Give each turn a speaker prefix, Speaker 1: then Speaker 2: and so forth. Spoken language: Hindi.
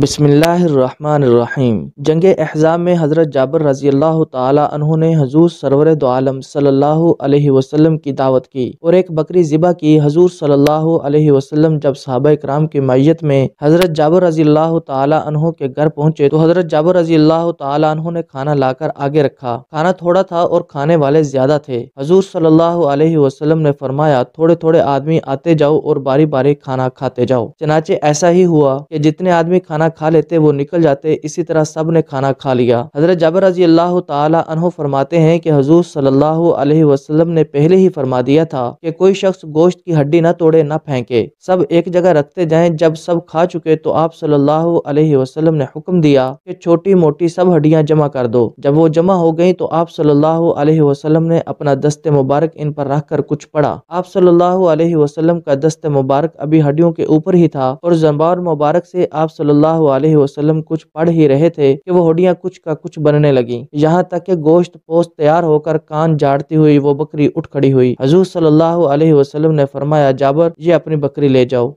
Speaker 1: बसमीम जंग अहजाब में हज़रत जाबर रजी अल्लाह तु ने हजूर सरवर दोम सल्लल्लाहु अलैहि वसल्लम की दावत की और एक बकरी ज़िबा की हजूर सल्लल्लाहु अलैहि वसल्लम जब सहाबा कराम की मैत में हज़रत जाबर रजी अल्लाह तु के घर पहुँचे तो हज़रत जाबर रजी अल्लाह तु ने खाना लाकर आगे रखा खाना थोड़ा था और खाने वाले ज्यादा थे हजूर सल्लल्लाहु अलैहि वसल्लम ने फरमाया थोड़े थोड़े आदमी आते जाओ और बारी बारी खाना खाते जाओ चनाचे ऐसा ही हुआ कि जितने आदमी खाना खाना खा लेते वो निकल जाते इसी तरह सब ने खाना खा लिया हजरत जबर रजी अल्लाह तहो फरमाते हैं कि हजूर सल्लल्लाहु ने पहले ही फरमा दिया था कि कोई शख्स गोश्त की हड्डी न तोड़े न फेंके सब एक जगह रखते जाएं जब सब खा चुके तो आप सल्लाह वसलम ने हुक्म दिया कि छोटी मोटी सब हड्डियां जमा कर दो जब वो जमा हो गई तो आप सल्लल्लाहु अलैहि वसल्लम ने अपना दस्ते मुबारक इन पर रख कर कुछ पड़ा आप सल्लल्लाहु अलैहि वसल्लम का दस्ते मुबारक अभी हड्डियों के ऊपर ही था और जम्बार मुबारक से आप सल्ला वसल्लम कुछ पढ़ ही रहे थे कि वो हड्डियां कुछ का कुछ बनने लगी यहाँ तक कि गोश्त पोस्त तैयार होकर कान झाड़ती हुई वो बकरी उठ खड़ी हुई हजूर सल्लाह वसलम ने फरमाया जाबर ये अपनी बकरी ले जाओ